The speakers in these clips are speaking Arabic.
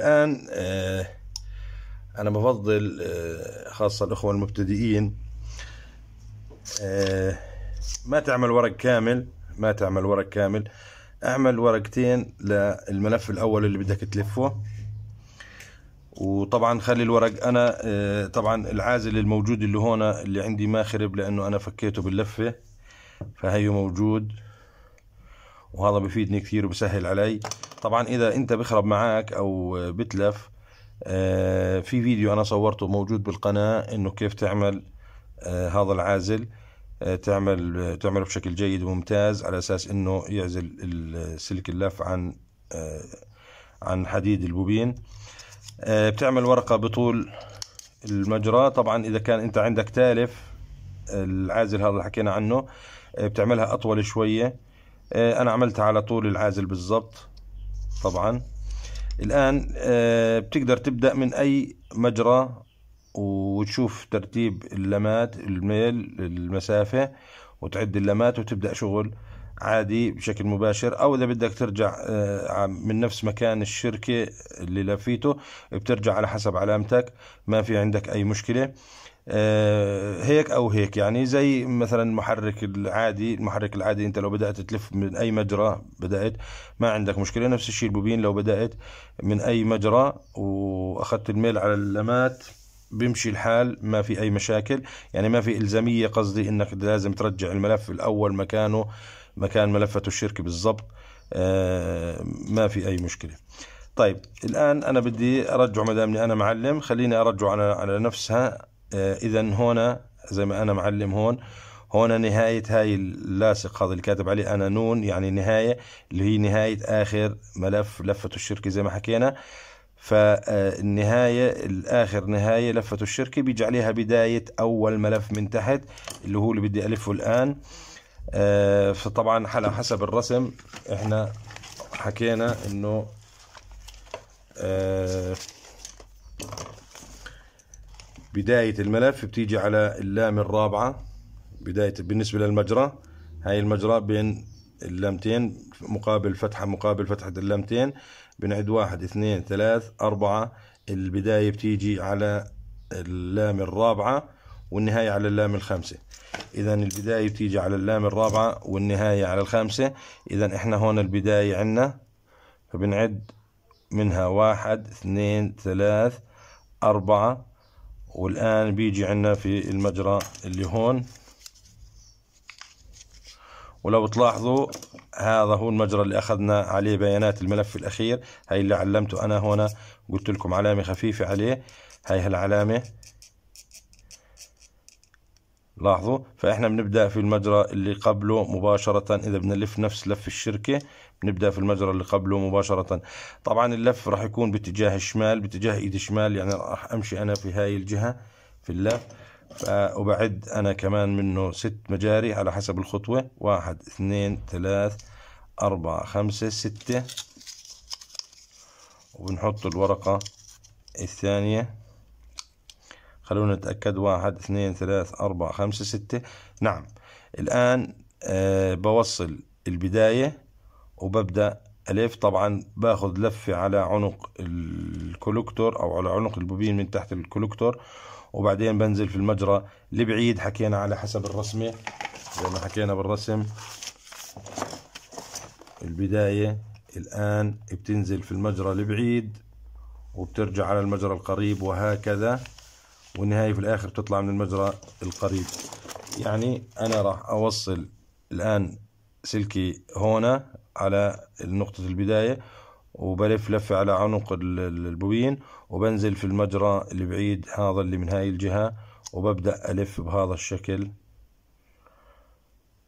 الآن آه، أنا بفضل آه، خاصة الأخوة المبتدئين آه، ما تعمل ورق كامل ما تعمل ورق كامل اعمل ورقتين للملف الأول اللي بدك تلفه وطبعا خلي الورق أنا طبعا العازل الموجود اللي هون اللي عندي ما خرب لأنه أنا فكيته باللفة فهيه موجود وهذا بفيدني كثير وبسهل علي طبعا اذا انت بخرب معك او بتلف آه، في فيديو انا صورته موجود بالقناة انه كيف تعمل آه، هذا العازل آه، تعمل تعمله بشكل جيد وممتاز على اساس انه يعزل السلك اللف عن عن حديد البوبين بتعمل ورقة بطول المجرى طبعا اذا كان انت عندك تالف العازل هذا اللي حكينا عنه بتعملها اطول شويه آه، انا عملتها على طول العازل بالضبط طبعا الان آه، بتقدر تبدا من اي مجرى وتشوف ترتيب اللمات الميل المسافة وتعد اللمات وتبدأ شغل عادي بشكل مباشر او اذا بدك ترجع آه، من نفس مكان الشركة اللي لفيته بترجع على حسب علامتك ما في عندك اي مشكلة آه، هيك او هيك يعني زي مثلا المحرك العادي المحرك العادي انت لو بدات تلف من اي مجرى بدات ما عندك مشكله نفس الشيء البوبين لو بدات من اي مجرى واخذت الميل على اللمات بيمشي الحال ما في اي مشاكل يعني ما في الزاميه قصدي انك لازم ترجع الملف الاول مكانه مكان ملفته الشركه بالضبط آه، ما في اي مشكله طيب الان انا بدي ارجع ما دامني انا معلم خليني ارجع على نفسها آه، اذا هنا زي ما انا معلم هون هنا نهاية هاي اللاصق هذا اللي كاتب عليه أنا نون يعني نهاية اللي هي نهاية آخر ملف لفة الشركة زي ما حكينا فالنهاية الآخر نهاية لفة الشركة بيجي عليها بداية أول ملف من تحت اللي هو اللي بدي ألفه الآن آه، فطبعا على حسب الرسم احنا حكينا انه آه، بداية الملف بتيجي على اللام الرابعة بداية بالنسبة للمجرى هاي المجرى بين اللامتين مقابل فتحة مقابل فتحة اللامتين بنعد واحد اثنين ثلاث أربعة البداية بتيجي على اللام الرابعة والنهاية على اللام الخامسة إذا البداية بتيجي على اللام الرابعة والنهاية على الخامسة إذا إحنا هون البداية عنا فبنعد منها واحد اثنين ثلاث أربعة والآن بيجي عندنا في المجرى اللي هون ولو تلاحظوا هذا هو المجرى اللي أخذنا عليه بيانات الملف الأخير هاي اللي علمته أنا هنا قلت لكم علامة خفيفة عليه هاي هالعلامة لاحظوا فإحنا بنبدأ في المجرى اللي قبله مباشرة إذا بدنا نلف نفس لف الشركة بنبدأ في المجرى اللي قبله مباشرة طبعا اللف راح يكون باتجاه الشمال باتجاه إيد الشمال يعني راح أمشي أنا في هاي الجهة في اللف وبعد أنا كمان منه ست مجاري على حسب الخطوة واحد اثنين ثلاث أربعة خمسة ستة وبنحط الورقة الثانية خلونا نتأكد واحد اثنين ثلاث أربعة خمسة ستة نعم الآن أه بوصل البداية وببدأ ألف طبعا باخذ لفة على عنق الكولكتور أو على عنق البوبين من تحت الكولكتور وبعدين بنزل في المجرى لبعيد حكينا على حسب الرسمة زي ما حكينا بالرسم البداية الآن بتنزل في المجرى لبعيد وبترجع على المجرى القريب وهكذا والنهاية في الآخر بتطلع من المجرى القريب يعني أنا راح أوصل الآن سلكي هنا على نقطة البداية وبلف لفة على عنق البوين وبنزل في المجرى اللي بعيد هذا اللي من هاي الجهة وببدأ ألف بهذا الشكل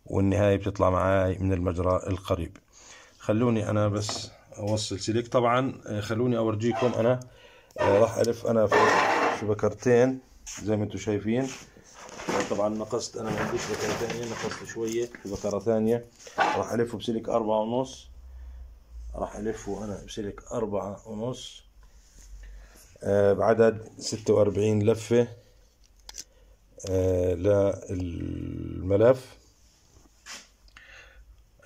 والنهاية بتطلع معاي من المجرى القريب خلوني أنا بس أوصل سلك طبعا خلوني أورجيكم أنا آه، راح ألف أنا في شبكرتين زي ما انتم شايفين طبعا نقصت انا ما عنديش بكره ثانيه نقصت شويه بكره ثانيه راح الفه بسلك أربعة ونص راح الفه انا بسلك أربعة ونص آه بعدد ستة وأربعين لفة آه للملف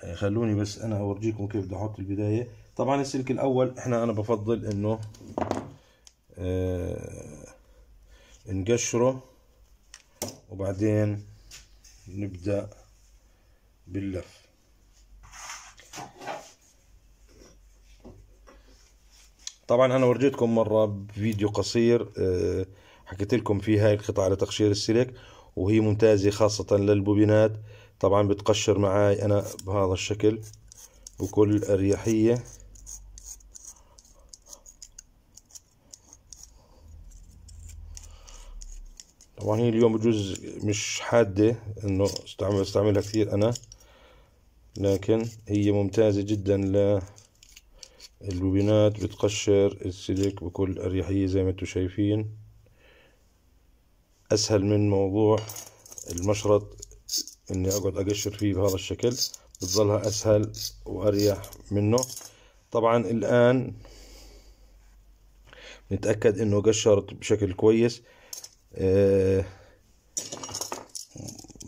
آه، خلوني بس انا اورجيكم كيف بدي احط البدايه طبعا السلك الاول احنا انا بفضل انه آه نقشره وبعدين نبدأ باللف طبعا انا ورجيتكم مرة بفيديو قصير آه، حكيت لكم فيه هاي القطعة لتقشير السلك وهي ممتازة خاصة للبوبينات طبعا بتقشر معاي انا بهذا الشكل بكل اريحية طبعا هي يعني اليوم بجوز مش حادة انه استعمل استعملها كثير انا لكن هي ممتازة جدا للبوبينات بتقشر السلك بكل اريحية زي ما انتم شايفين اسهل من موضوع المشرط اني اقعد اقشر فيه بهذا الشكل بتظلها اسهل واريح منه طبعا الان نتاكد انه قشرت بشكل كويس آه،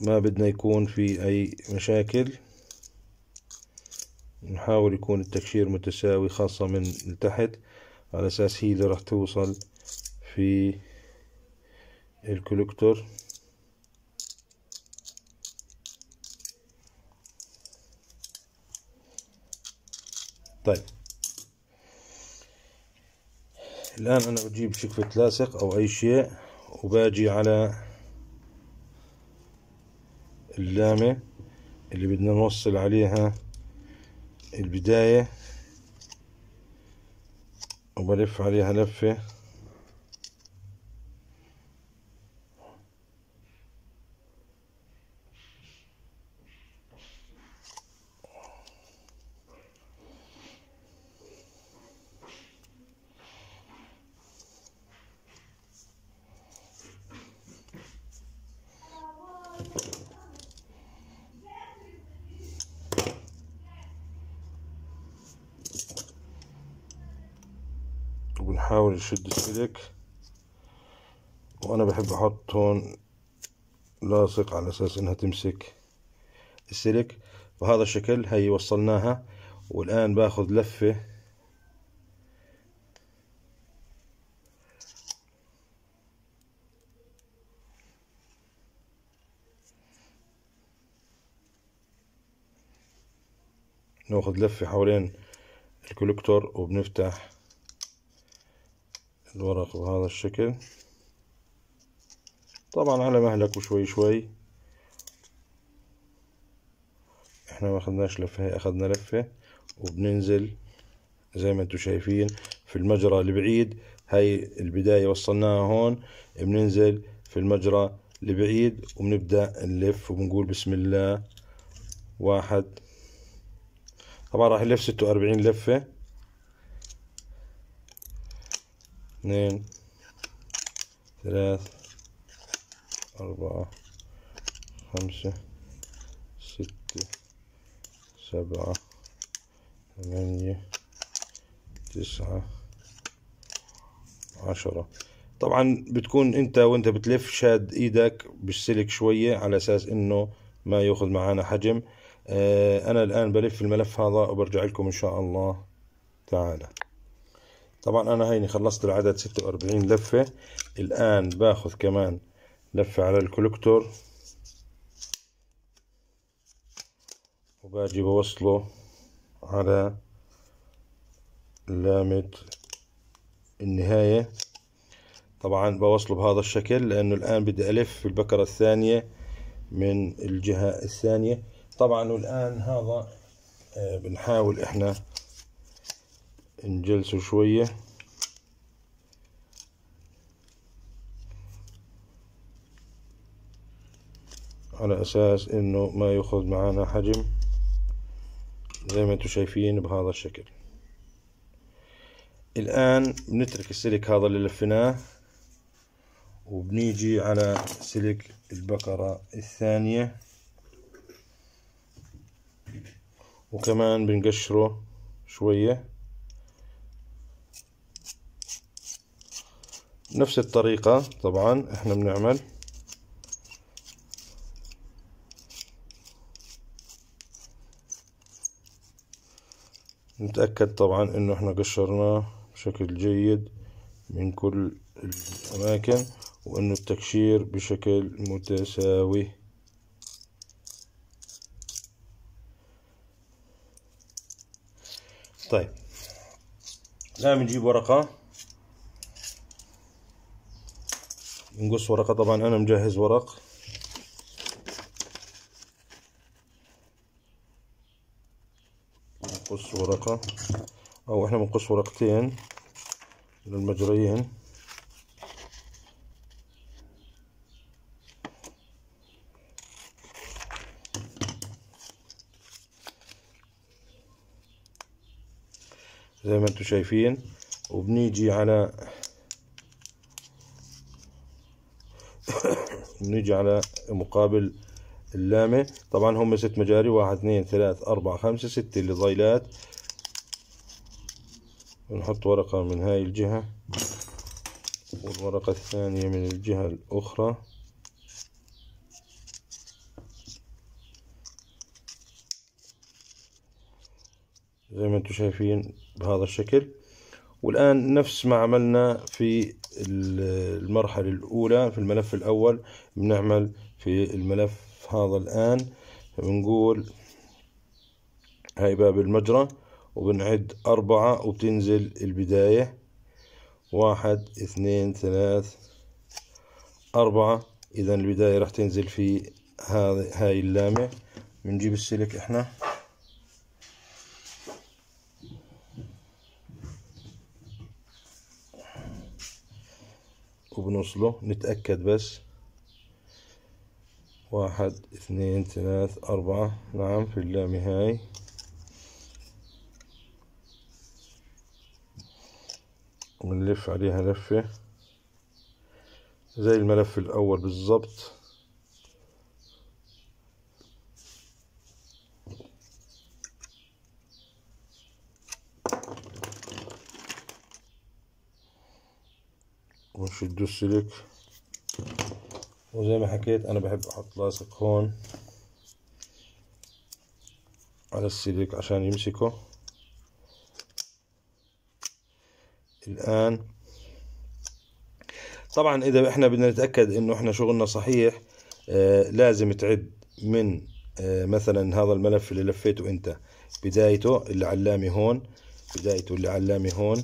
ما بدنا يكون في أي مشاكل نحاول يكون التكشير متساوي خاصة من تحت على أساس هي اللي راح توصل في الكولكتور طيب الآن أنا بجيب شكفة لاصق أو أي شيء وباجي على اللامة اللي بدنا نوصل عليها البداية وبلف عليها لفة حاول يشد السلك وانا بحب احط هون لاصق على اساس انها تمسك السلك بهذا الشكل هي وصلناها والان باخذ لفة ناخذ لفة حوالين الكولكتور وبنفتح الورق بهذا الشكل طبعا على مهلك وشوي شوي احنا ما اخدناش لفة هي اخدنا لفة وبننزل زي ما انتم شايفين في المجرى البعيد هاي البداية وصلناها هون بننزل في المجرى البعيد وبنبدأ نلف وبنقول بسم الله واحد طبعا راح نلف ستة واربعين لفة اثنين ثلاث أربعة خمسة ستة سبعة ثمانية تسعة عشرة طبعا بتكون انت وانت بتلف شاد ايدك بالسلك شوية على اساس انه ما ياخذ معانا حجم آه، انا الان بلف الملف هذا وبرجع لكم ان شاء الله تعالى طبعا انا هيني خلصت العدد 46 لفة الان باخذ كمان لفة على الكولكتور وباجي بوصله على لامة النهاية طبعا بوصله بهذا الشكل لانه الان بدي الف البكرة الثانية من الجهة الثانية طبعا والان هذا آه، بنحاول احنا نجلسه شوية على أساس إنه ما يأخذ معانا حجم زي ما انتم شايفين بهذا الشكل الآن بنترك السلك هذا اللي لفيناه وبنيجي على سلك البقرة الثانية وكمان بنقشره شوية نفس الطريقة طبعا احنا بنعمل نتأكد طبعا انه احنا قشرناه بشكل جيد من كل الأماكن وإنه التكشير بشكل متساوي طيب الآن بنجيب ورقة نقص ورقة طبعا أنا مجهز ورق نقص ورقة أو إحنا بنقص ورقتين للمجريين زي ما انتم شايفين وبنيجي على بنيجي على مقابل اللامة طبعا هم ست مجاري واحد اثنين ثلاث اربعة خمسة ستة اللي ضايلات نحط ورقة من هاي الجهة والورقة الثانية من الجهة الأخرى زي ما انتم شايفين بهذا الشكل والآن نفس ما عملنا في المرحلة الأولى في الملف الأول بنعمل في الملف هذا الآن بنقول هاي باب المجرى وبنعد أربعة وبتنزل البداية واحد اثنين ثلاث أربعة إذا البداية راح تنزل في هاي اللامة بنجيب السلك إحنا وبنوصله نتأكد بس واحد اثنين ثلاث أربعة نعم في اللام هاي ونلف عليها لفة زي الملف الأول بالضبط ونشد السلك وزي ما حكيت انا بحب احط لاصق هون على السلك عشان يمسكه الان طبعا اذا احنا بدنا نتاكد انه احنا شغلنا صحيح آه لازم تعد من آه مثلا هذا الملف اللي لفيته انت بدايته اللي علامه هون بدايته اللي علامه هون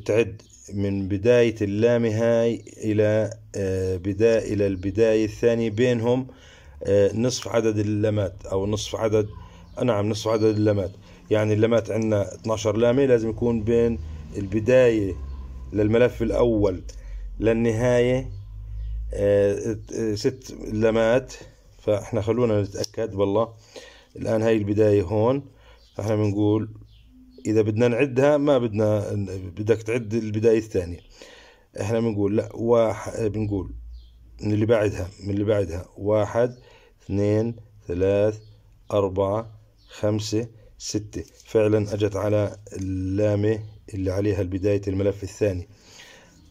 تعد من بداية اللام هاي إلى آه، بداية إلى البداية الثانية بينهم آه، نصف عدد اللمات أو نصف عدد آه، نعم نصف عدد اللمات يعني اللمات عندنا 12 لامة لازم يكون بين البداية للملف الأول للنهاية ست لمات فاحنا خلونا نتأكد والله الآن هاي البداية هون فاحنا بنقول اذا بدنا نعدها ما بدنا بدك تعد البدايه الثانيه احنا بنقول لا واحد بنقول من اللي بعدها من اللي بعدها واحد اثنين ثلاث أربعة خمسة ستة فعلا أجت على اللامة اللي عليها بداية الملف الثاني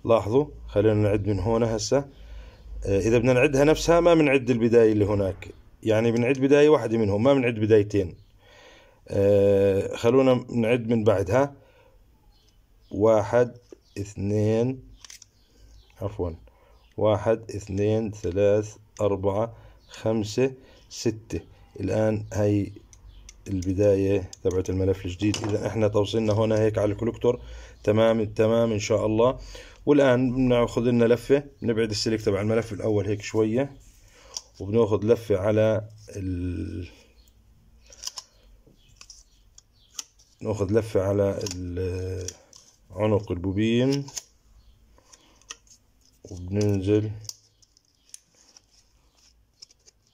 لاحظوا خلينا نعد من هون هسا آه، إذا بدنا نعدها نفسها ما بنعد البداية اللي هناك يعني بنعد بداية واحدة منهم ما بنعد بدايتين آه، خلونا نعد من بعدها واحد اثنين عفوا واحد اثنين ثلاث أربعة خمسة ستة الآن هي البداية تبعت الملف الجديد إذا إحنا توصلنا هنا هيك على الكولكتور تمام التمام إن شاء الله والآن بناخذ لنا لفة بنبعد السلك تبع الملف الأول هيك شوية وبناخذ لفة على ال ناخذ لفة على عنق البوبين وبننزل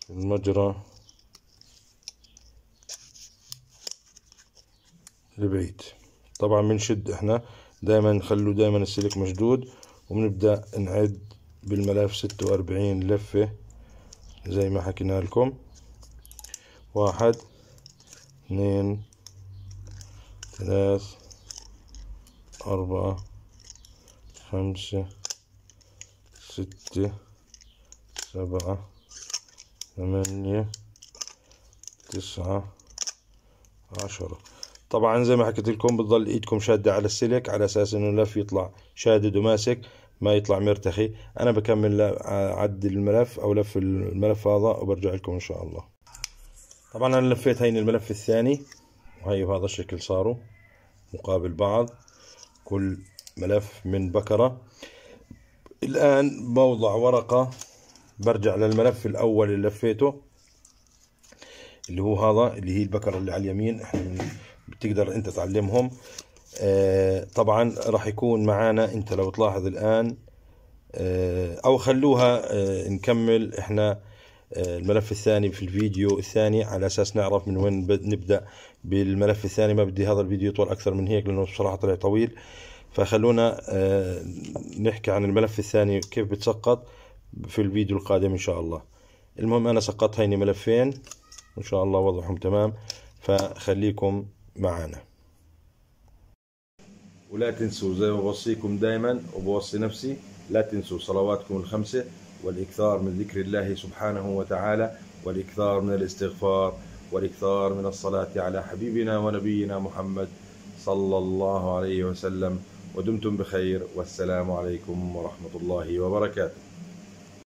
المجرى لبعيد طبعا بنشد احنا دايما نخلو دايما السلك مشدود وبنبدأ نعد بالملف ستة وأربعين لفة زي ما حكينا لكم واحد اثنين ثلاث أربعة خمسة ستة سبعة ثمانية تسعة عشرة طبعا زي ما حكيت لكم بتضل ايدكم شادة على السلك على اساس انه الملف يطلع شادد وماسك ما يطلع مرتخي انا بكمل عد الملف او لف الملف هذا وبرجع لكم ان شاء الله طبعا انا لفيت هين الملف الثاني وهي بهذا الشكل صاروا مقابل بعض كل ملف من بكرة الآن بوضع ورقة برجع للملف الأول اللي لفيته اللي هو هذا اللي هي البكرة اللي على اليمين بتقدر أنت تعلمهم آه طبعا راح يكون معانا أنت لو تلاحظ الآن آه أو خلوها آه نكمل إحنا آه، الملف الثاني في الفيديو الثاني على أساس نعرف من وين نبدأ بالملف الثاني ما بدي هذا الفيديو يطول اكثر من هيك لانه بصراحه طلع طويل فخلونا آه، نحكي عن الملف الثاني كيف بتسقط في الفيديو القادم ان شاء الله المهم انا سقطت هيني ملفين ان شاء الله وضعهم تمام فخليكم معانا ولا تنسوا زي ما بوصيكم دائما وبوصي نفسي لا تنسوا صلواتكم الخمسه والاكثار من ذكر الله سبحانه وتعالى والاكثار من الاستغفار والاكثار من الصلاة على حبيبنا ونبينا محمد صلى الله عليه وسلم ودمتم بخير والسلام عليكم ورحمة الله وبركاته